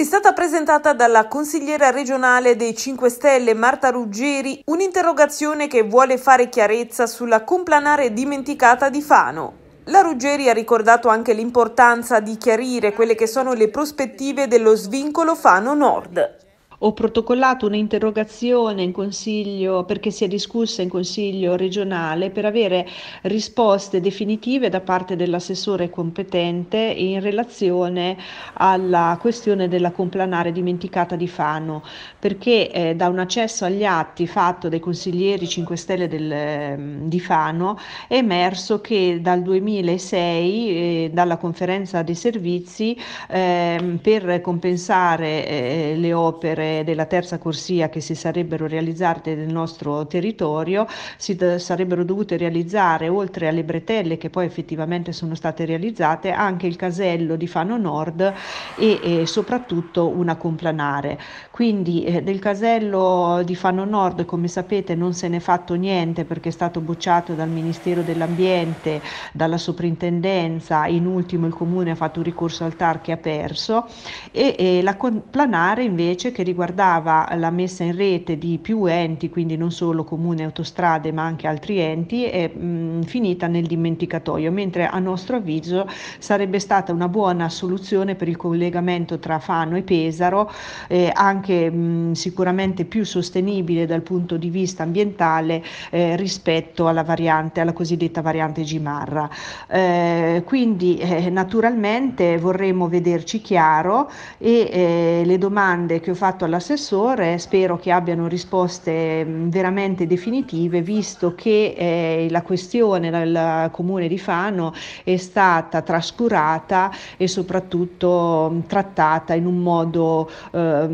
È stata presentata dalla consigliera regionale dei 5 Stelle Marta Ruggeri un'interrogazione che vuole fare chiarezza sulla complanare dimenticata di Fano. La Ruggeri ha ricordato anche l'importanza di chiarire quelle che sono le prospettive dello svincolo Fano Nord ho protocollato un'interrogazione in consiglio perché si è discussa in consiglio regionale per avere risposte definitive da parte dell'assessore competente in relazione alla questione della complanare dimenticata di Fano, perché eh, da un accesso agli atti fatto dai consiglieri 5 Stelle del, ehm, di Fano è emerso che dal 2006 eh, dalla conferenza dei servizi eh, per compensare eh, le opere della terza corsia che si sarebbero realizzate nel nostro territorio si d- sarebbero dovute realizzare oltre alle bretelle che poi effettivamente sono state realizzate anche il casello di Fano Nord e, e soprattutto una complanare. Quindi eh, del casello di Fano Nord come sapete non se n'è fatto niente perché è stato bocciato dal Ministero dell'Ambiente, dalla soprintendenza, in ultimo il Comune ha fatto un ricorso al TAR che ha perso e, e la complanare invece che riguarda riguardava la messa in rete di più enti, quindi non solo comune, autostrade, ma anche altri enti, è mh, finita nel dimenticatoio, mentre a nostro avviso sarebbe stata una buona soluzione per il collegamento tra Fano e Pesaro, eh, anche mh, sicuramente più sostenibile dal punto di vista ambientale eh, rispetto alla variante, alla cosiddetta variante Gimarra. Eh, quindi eh, naturalmente vorremmo vederci chiaro e eh, le domande che ho fatto alla l'assessore, spero che abbiano risposte mm, veramente definitive, visto che eh, la questione del comune di Fano è stata trascurata e soprattutto mm, trattata in un modo eh,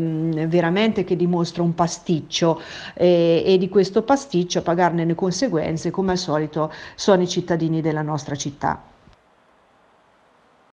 veramente che dimostra un pasticcio e, e di questo pasticcio a pagarne le conseguenze, come al solito, sono i cittadini della nostra città.